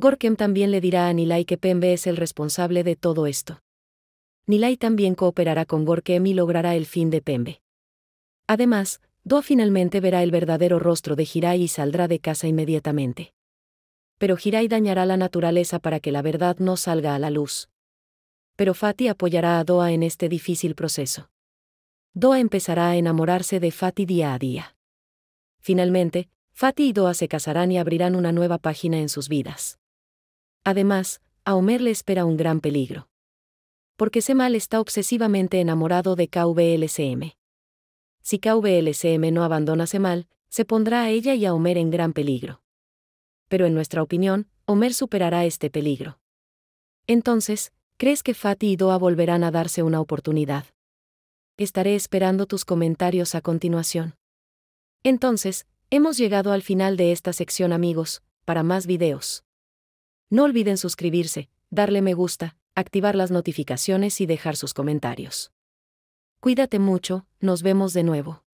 Gorkem también le dirá a Nilay que Pembe es el responsable de todo esto. Nilay también cooperará con Gorkem y logrará el fin de Pembe. Además, Doa finalmente verá el verdadero rostro de Hirai y saldrá de casa inmediatamente. Pero Hirai dañará la naturaleza para que la verdad no salga a la luz. Pero Fati apoyará a Doa en este difícil proceso. Doa empezará a enamorarse de Fati día a día. Finalmente, Fati y Doa se casarán y abrirán una nueva página en sus vidas. Además, a Homer le espera un gran peligro. Porque Semal está obsesivamente enamorado de KVLCM. Si KVLCM no abandona a Semal, se pondrá a ella y a Homer en gran peligro. Pero en nuestra opinión, Homer superará este peligro. Entonces, ¿crees que Fati y Doa volverán a darse una oportunidad? Estaré esperando tus comentarios a continuación. Entonces, hemos llegado al final de esta sección amigos, para más videos. No olviden suscribirse, darle me gusta, activar las notificaciones y dejar sus comentarios. Cuídate mucho, nos vemos de nuevo.